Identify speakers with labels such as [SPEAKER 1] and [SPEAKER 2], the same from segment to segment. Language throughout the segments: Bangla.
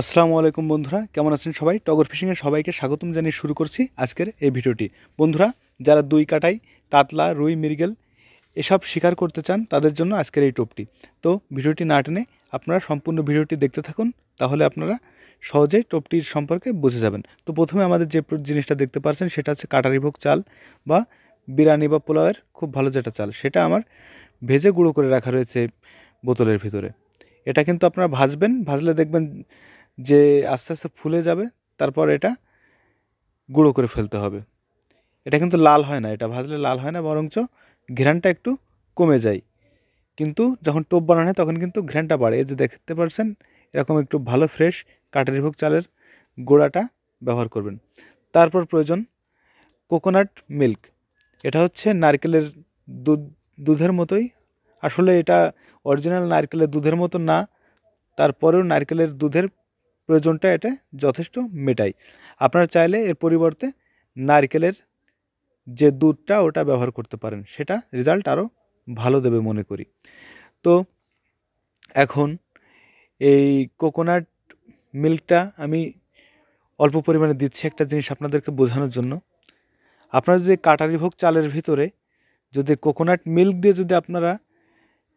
[SPEAKER 1] আসসালামু আলাইকুম বন্ধুরা কেমন আছেন সবাই টগর ফিশিংয়ে সবাইকে স্বাগতম জানিয়ে শুরু করছি আজকের এই ভিডিওটি বন্ধুরা যারা দুই কাটাই কাতলা রুই মৃগেল এসব শিকার করতে চান তাদের জন্য আজকের এই টোপটি তো ভিডিওটি না টেনে আপনারা সম্পূর্ণ ভিডিওটি দেখতে থাকুন তাহলে আপনারা সহজে টোপটির সম্পর্কে বুঝে যাবেন তো প্রথমে আমাদের যে জিনিসটা দেখতে পাচ্ছেন সেটা হচ্ছে কাটারিভোগ চাল বা বিরিয়ানি বা পোলাওয়ের খুব ভালো যেটা চাল সেটা আমার ভেজে গুঁড়ো করে রাখা রয়েছে বোতলের ভিতরে এটা কিন্তু আপনারা ভাজবেন ভাজলে দেখবেন যে আস্তে আস্তে ফুলে যাবে তারপর এটা গুঁড়ো করে ফেলতে হবে এটা কিন্তু লাল হয় না এটা ভাজলে লাল হয় না বরঞ্চ ঘ্রানটা একটু কমে যায় কিন্তু যখন টোপ বানানো হয় তখন কিন্তু ঘ্রানটা বাড়ে এই যে দেখতে পারছেন এরকম একটু ভালো ফ্রেশ কাটারি ভোগ চালের গোড়াটা ব্যবহার করবেন তারপর প্রয়োজন কোকোনাট মিল্ক এটা হচ্ছে নারকেলের দুধ দুধের মতোই আসলে এটা অরিজিনাল নারকেলের দুধের মতো না তারপরেও নারকেলের দুধের প্রয়োজনটা এটা যথেষ্ট মেটায় আপনারা চাইলে এর পরিবর্তে নারকেলের যে দুধটা ওটা ব্যবহার করতে পারেন সেটা রেজাল্ট আরও ভালো দেবে মনে করি তো এখন এই কোকোনাট মিল্কটা আমি অল্প পরিমাণে দিচ্ছি একটা জিনিস আপনাদেরকে বোঝানোর জন্য আপনারা যদি কাটারি ভোগ চালের ভিতরে যদি কোকোনাট মিল্ক দিয়ে যদি আপনারা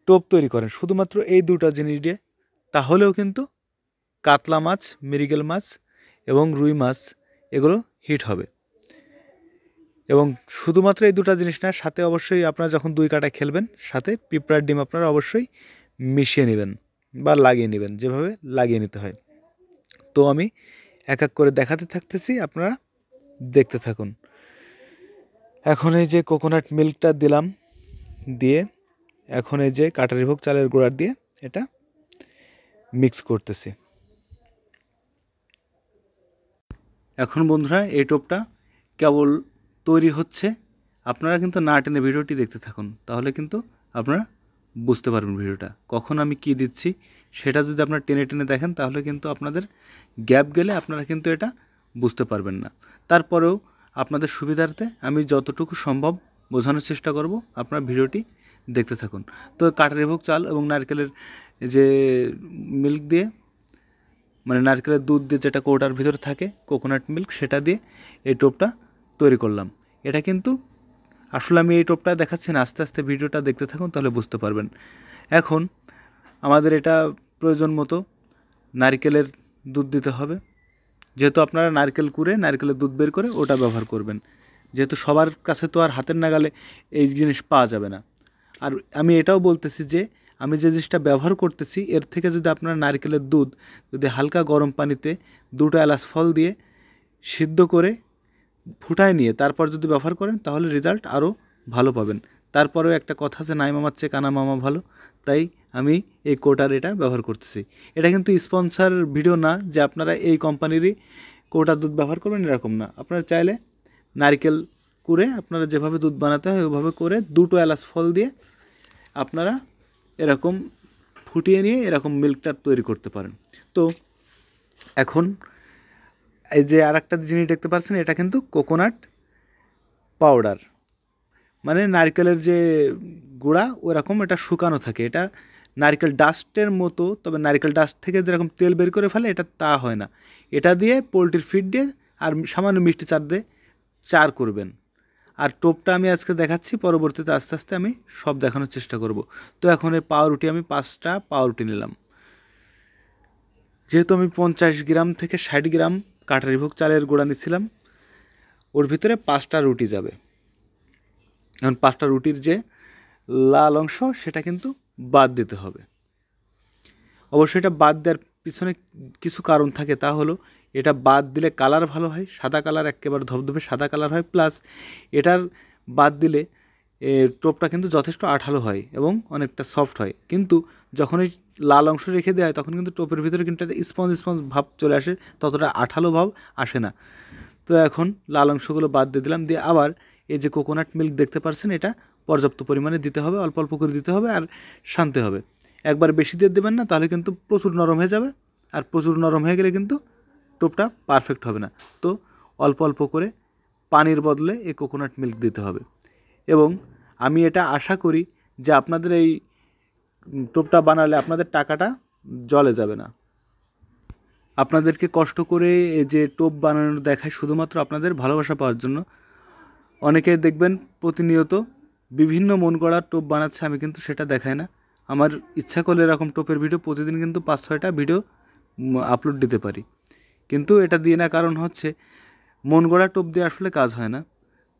[SPEAKER 1] টোপ তৈরি করেন শুধুমাত্র এই দুটো জিনিস দিয়ে তাহলেও কিন্তু কাতলা মাছ মৃগেল মাছ এবং রুই মাছ এগুলো হিট হবে এবং শুধুমাত্র এই দুটা জিনিস না সাথে অবশ্যই আপনারা যখন দুই কাটা খেলবেন সাথে পিঁপড়ার ডিম আপনারা অবশ্যই মিশিয়ে নেবেন বা লাগিয়ে নেবেন যেভাবে লাগিয়ে নিতে হয় তো আমি এক এক করে দেখাতে থাকতেছি আপনারা দেখতে থাকুন এখন এই যে কোকোনাট মিল্কটা দিলাম দিয়ে এখন এই যে কাটারি ভোগ চালের গোড়ার দিয়ে এটা মিক্স করতেছি এখন বন্ধুরা এই টোপটা কেবল তৈরি হচ্ছে আপনারা কিন্তু না টেনে ভিডিওটি দেখতে থাকুন তাহলে কিন্তু আপনারা বুঝতে পারবেন ভিডিওটা কখন আমি কি দিচ্ছি সেটা যদি আপনারা টেনে টেনে দেখেন তাহলে কিন্তু আপনাদের গ্যাপ গেলে আপনারা কিন্তু এটা বুঝতে পারবেন না তারপরেও আপনাদের সুবিধার্থে আমি যতটুকু সম্ভব বোঝানোর চেষ্টা করব আপনারা ভিডিওটি দেখতে থাকুন তো কাটারি ভোগ চাল এবং নারকেলের যে মিল্ক দিয়ে মানে নারকেলের দুধ দিয়ে যেটা কৌটার ভিতরে থাকে কোকোনাট মিল্ক সেটা দিয়ে এই টোপটা তৈরি করলাম এটা কিন্তু আসলে আমি এই টোপটা দেখাচ্ছি না আস্তে আস্তে ভিডিওটা দেখতে থাকুন তাহলে বুঝতে পারবেন এখন আমাদের এটা প্রয়োজন মতো নারকেলের দুধ দিতে হবে যেহেতু আপনারা নারকেল কুড়ে নারকেলের দুধ বের করে ওটা ব্যবহার করবেন যেহেতু সবার কাছে তো আর হাতের নাগালে এই জিনিস পাওয়া যাবে না আর আমি এটাও বলতেছি যে আমি যে জিনিসটা ব্যবহার করতেছি এর থেকে যদি আপনারা নারকেলের দুধ যদি হালকা গরম পানিতে দুটো এলাচ ফল দিয়ে সিদ্ধ করে ফুটায় নিয়ে তারপর যদি ব্যবহার করেন তাহলে রেজাল্ট আরও ভালো পাবেন তারপরেও একটা কথা আছে নাই মামার চেয়ে কানা মামা ভালো তাই আমি এই কোটার এটা ব্যবহার করতেছি এটা কিন্তু স্পন্সার ভিডিও না যে আপনারা এই কোম্পানিরই কোটার দুধ ব্যবহার করবেন এরকম না আপনারা চাইলে নারকেল করে আপনারা যেভাবে দুধ বানাতে হয় ওইভাবে করে দুটো এলাচ ফল দিয়ে আপনারা এরকম ফুটিয়ে নিয়ে এরকম মিল্কটা তৈরি করতে পারেন তো এখন এই যে আর একটা জিনিস দেখতে পাচ্ছেন এটা কিন্তু কোকোনাট পাউডার মানে নারকেলের যে গুঁড়া ওরকম এটা শুকানো থাকে এটা নারকেল ডাস্টের মতো তবে নারকেল ডাস্ট থেকে যেরকম তেল বের করে ফেলে এটা তা হয় না এটা দিয়ে পোলট্রির ফিড দিয়ে আর সামান্য মিষ্টি চার দিয়ে চার করবেন আর টোপটা আমি আজকে দেখাচ্ছি পরবর্তীতে আস্তে আস্তে আমি সব দেখানোর চেষ্টা করব তো এখন এই পাউরুটি আমি পাঁচটা পাউরুটি নিলাম যেহেতু আমি পঞ্চাশ গ্রাম থেকে ষাট গ্রাম কাটারি ভোগ চালের গোড়া নিছিলাম ওর ভিতরে পাঁচটা রুটি যাবে এখন পাঁচটা রুটির যে লাল অংশ সেটা কিন্তু বাদ দিতে হবে অবশ্যই এটা বাদ দেওয়ার পিছনে কিছু কারণ থাকে তা হলো এটা বাদ দিলে কালার ভালো হয় সাদা কালার একেবারে ধবধবে সাদা কালার হয় প্লাস এটার বাদ দিলে টোপটা কিন্তু যথেষ্ট আঠালো হয় এবং অনেকটা সফট হয় কিন্তু যখন লাল অংশ রেখে দেওয়া হয় তখন কিন্তু টোপের ভিতরে কিন্তু একটা স্পঞ্জ স্পঞ্জ ভাব চলে আসে ততটা আঠালো ভাব আসে না তো এখন লাল অংশগুলো বাদ দিয়ে দিলাম দিয়ে আবার এই যে কোকোনাট মিল্ক দেখতে পারছেন এটা পর্যাপ্ত পরিমাণে দিতে হবে অল্প অল্প করে দিতে হবে আর শান্তে হবে একবার বেশি দিয়ে দেবেন না তাহলে কিন্তু প্রচুর নরম হয়ে যাবে আর প্রচুর নরম হয়ে গেলে কিন্তু টোপটা পারফেক্ট হবে না তো অল্প অল্প করে পানির বদলে এই কোকোনাট মিল্ক দিতে হবে এবং আমি এটা আশা করি যে আপনাদের এই টোপটা বানালে আপনাদের টাকাটা জলে যাবে না আপনাদেরকে কষ্ট করে এই যে টোপ বানানোর দেখায় শুধুমাত্র আপনাদের ভালোবাসা পাওয়ার জন্য অনেকে দেখবেন প্রতিনিয়ত বিভিন্ন মন গড়া টোপ বানাচ্ছে আমি কিন্তু সেটা দেখাই না আমার ইচ্ছা করলে এরকম টোপের ভিডিও প্রতিদিন কিন্তু পাঁচ ছয়টা ভিডিও আপলোড দিতে পারি কিন্তু এটা দিয়ে না কারণ হচ্ছে মন গড়া টোপ দিয়ে আসলে কাজ হয় না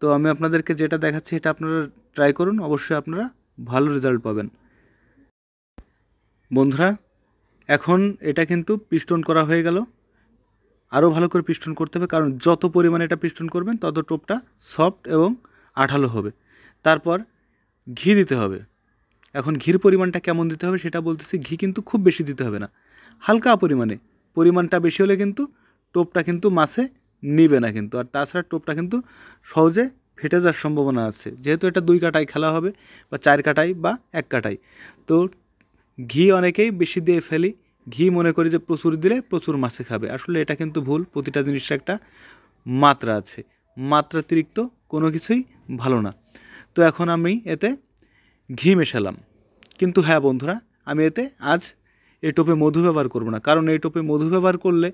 [SPEAKER 1] তো আমি আপনাদেরকে যেটা দেখাচ্ছি এটা আপনারা ট্রাই করুন অবশ্যই আপনারা ভালো রেজাল্ট পাবেন বন্ধুরা এখন এটা কিন্তু পিস্টন করা হয়ে গেল আরও ভালো করে পিস্টন করতে হবে কারণ যত পরিমাণে এটা পিস্টন করবেন তত টোপটা সফট এবং আঠালো হবে তারপর ঘি দিতে হবে এখন ঘির পরিমাণটা কেমন দিতে হবে সেটা বলতেছি ঘি কিন্তু খুব বেশি দিতে হবে না হালকা পরিমাণে পরিমাণটা বেশি হলে কিন্তু টোপটা কিন্তু মাছে নিবে না কিন্তু আর তাছাড়া টোপটা কিন্তু সহজে ফেটে যাওয়ার সম্ভাবনা আছে যেহেতু এটা দুই কাটাই খেলা হবে বা চার কাটাই বা এক কাটাই তো ঘি অনেকেই বেশি দিয়ে ফেলি ঘি মনে করি যে প্রচুর দিলে প্রচুর মাছে খাবে আসলে এটা কিন্তু ভুল প্রতিটা জিনিসের একটা মাত্রা আছে মাত্রাতিরিক্ত কোনো কিছুই ভালো না তো এখন আমি এতে ঘি মেশালাম কিন্তু হ্যাঁ বন্ধুরা আমি এতে আজ এই টোপে মধু ব্যবহার করব না কারণ এই টোপে মধু ব্যবহার করলে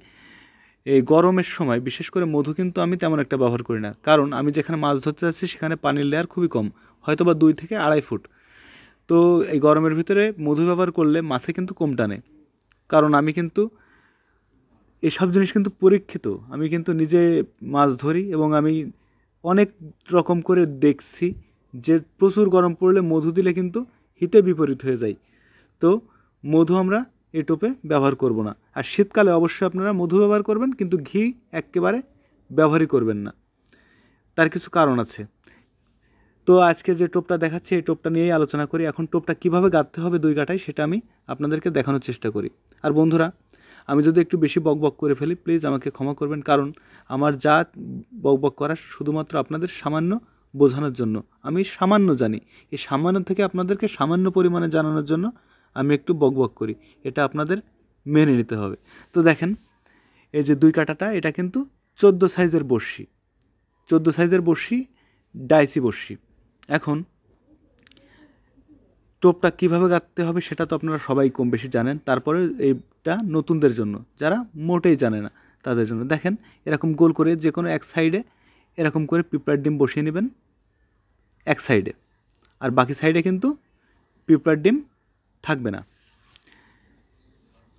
[SPEAKER 1] এই গরমের সময় বিশেষ করে মধু কিন্তু আমি তেমন একটা ব্যবহার করি না কারণ আমি যেখানে মাছ ধরতে যাচ্ছি সেখানে পানির লেয়ার খুবই কম হয়তো বা দুই থেকে আড়াই ফুট তো এই গরমের ভিতরে মধু ব্যবহার করলে মাছে কিন্তু কম টানে কারণ আমি কিন্তু এসব জিনিস কিন্তু পরীক্ষিত আমি কিন্তু নিজে মাছ ধরি এবং আমি অনেক রকম করে দেখছি যে প্রচুর গরম পড়লে মধু দিলে কিন্তু হিতে বিপরীত হয়ে যায় তো মধু আমরা এই টোপে ব্যবহার করব না আর শীতকালে অবশ্যই আপনারা মধু ব্যবহার করবেন কিন্তু ঘি একেবারে ব্যবহারই করবেন না তার কিছু কারণ আছে তো আজকে যে টোপটা দেখাচ্ছি এই টোপটা নিয়েই আলোচনা করি এখন টোপটা কিভাবে গাঁথতে হবে দুই কাটায় সেটা আমি আপনাদেরকে দেখানোর চেষ্টা করি আর বন্ধুরা আমি যদি একটু বেশি বক বক করে ফেলি প্লিজ আমাকে ক্ষমা করবেন কারণ আমার যা বক বক করা শুধুমাত্র আপনাদের সামান্য বোঝানোর জন্য আমি সামান্য জানি এই সামান্য থেকে আপনাদেরকে সামান্য পরিমাণে জানানোর জন্য আমি একটু বকবক করি এটা আপনাদের মেনে নিতে হবে তো দেখেন এই যে দুই কাটাটা এটা কিন্তু চোদ্দো সাইজের বর্ষি চোদ্দো সাইজের বর্ষি ডাইসি বর্ষি এখন টোপটা কিভাবে গাঁথতে হবে সেটা তো আপনারা সবাই কম বেশি জানেন তারপরে এইটা নতুনদের জন্য যারা মোটেই জানে না তাদের জন্য দেখেন এরকম গোল করে যে কোনো এক সাইডে এরকম করে পিঁপড়ার ডিম বসিয়ে নেবেন এক সাইডে আর বাকি সাইডে কিন্তু পিঁপড়ার ডিম থাকবে না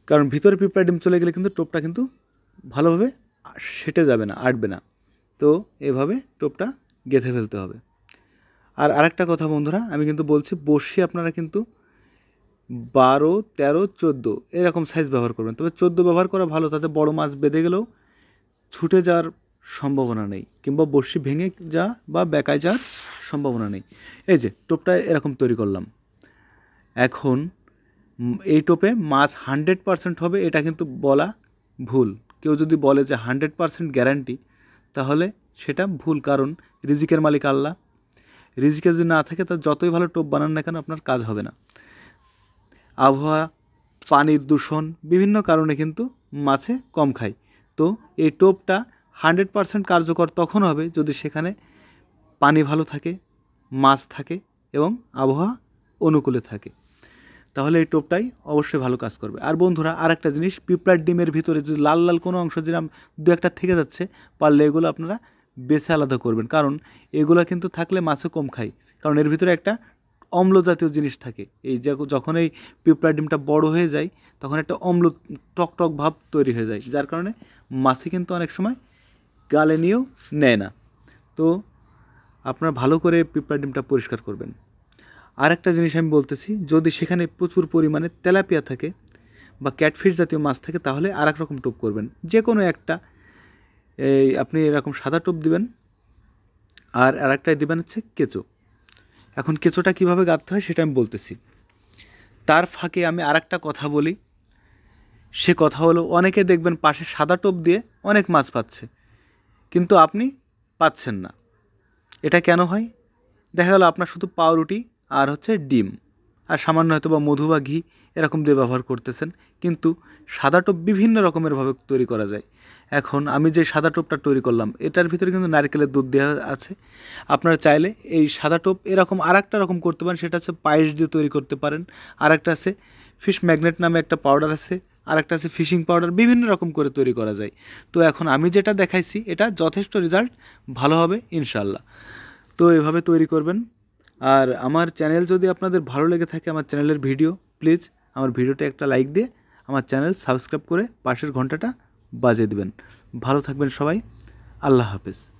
[SPEAKER 1] কারণ ভিতরে পিঁপড়া ডিম চলে গেলে কিন্তু টোপটা কিন্তু ভালোভাবে সেটে যাবে না আটবে না তো এভাবে টোপটা গেঁথে ফেলতে হবে আর আরেকটা কথা বন্ধুরা আমি কিন্তু বলছি বসি আপনারা কিন্তু বারো তেরো চোদ্দো এরকম সাইজ ব্যবহার করবেন তবে চোদ্দো ব্যবহার করা ভালো তাতে বড় মাছ বেঁধে গেলেও ছুটে যাওয়ার সম্ভাবনা নেই কিংবা বর্ষি ভেঙে যা বা বেকায় যাওয়ার সম্ভাবনা নেই এই যে টোপটা এরকম তৈরি করলাম এখন এই টোপে মাছ হান্ড্রেড পারসেন্ট হবে এটা কিন্তু বলা ভুল কেউ যদি বলে যে হান্ড্রেড পারসেন্ট গ্যারান্টি তাহলে সেটা ভুল কারণ রিজিকের মালিক আল্লাহ রিজিকে যদি না থাকে তা যতই ভালো টোপ বানান না কেন আপনার কাজ হবে না আবহাওয়া পানির দূষণ বিভিন্ন কারণে কিন্তু মাছে কম খায় তো এই টোপটা হান্ড্রেড পারসেন্ট কার্যকর তখন হবে যদি সেখানে পানি ভালো থাকে মাছ থাকে এবং আবহাওয়া অনুকূলে থাকে তাহলে এই টোপটাই অবশ্যই ভালো কাজ করবে আর বন্ধুরা আর একটা জিনিস পিঁপড়ার ডিমের ভিতরে যদি লাল লাল কোনো অংশ যেরকম দু একটা থেকে যাচ্ছে পারলে এগুলো আপনারা বেছে আলাদা করবেন কারণ এগুলো কিন্তু থাকলে মাছে কম খায় কারণ এর ভিতরে একটা অম্ল জাতীয় জিনিস থাকে এই যখন এই পিঁপড়ার ডিমটা বড় হয়ে যায় তখন একটা অম্ল টক টক ভাব তৈরি হয়ে যায় যার কারণে মাছে কিন্তু অনেক সময় গালে নিয়েও নেয় না তো আপনারা ভালো করে পিঁপড়ার ডিমটা পরিষ্কার করবেন আর একটা জিনিস আমি বলতেছি যদি সেখানে প্রচুর পরিমাণে তেলাপিয়া থাকে বা ক্যাটফিশ জাতীয় মাছ থাকে তাহলে আর এক রকম টোপ করবেন যে কোনো একটা এই আপনি এরকম সাদা টোপ দিবেন আর আর একটাই দেবেন হচ্ছে কেঁচো এখন কেঁচোটা কীভাবে গাঁথতে হয় সেটা আমি বলতেছি তার ফাঁকে আমি আর একটা কথা বলি সে কথা হলো অনেকে দেখবেন পাশে সাদা টোপ দিয়ে অনেক মাছ পাচ্ছে কিন্তু আপনি পাচ্ছেন না এটা কেন হয় দেখা গেলো আপনার শুধু পাউরুটি আর হচ্ছে ডিম আর সামান্য হয়তো বা মধু বা ঘি এরকম দিয়ে ব্যবহার করতেছেন কিন্তু সাদা টোপ বিভিন্ন রকমেরভাবে তৈরি করা যায় এখন আমি যে সাদা টোপটা তৈরি করলাম এটার ভিতরে কিন্তু নারকেলের দুধ দেওয়া আছে আপনারা চাইলে এই সাদা টোপ এরকম আর একটা রকম করতে পারেন সেটা হচ্ছে পায়েস দিয়ে তৈরি করতে পারেন আর একটা আছে ফিশ ম্যাগনেট নামে একটা পাউডার আছে আর একটা আছে ফিশিং পাউডার বিভিন্ন রকম করে তৈরি করা যায় তো এখন আমি যেটা দেখাইছি এটা যথেষ্ট রেজাল্ট ভালো হবে ইনশাল্লাহ তো এভাবে তৈরি করবেন আর আমার চ্যানেল যদি আপনাদের ভালো লেগে থাকে আমার চ্যানেলের ভিডিও প্লিজ আমার ভিডিওটা একটা লাইক দিয়ে আমার চ্যানেল সাবস্ক্রাইব করে পাশের ঘন্টাটা বাজিয়ে দেবেন ভালো থাকবেন সবাই আল্লাহ হাফেজ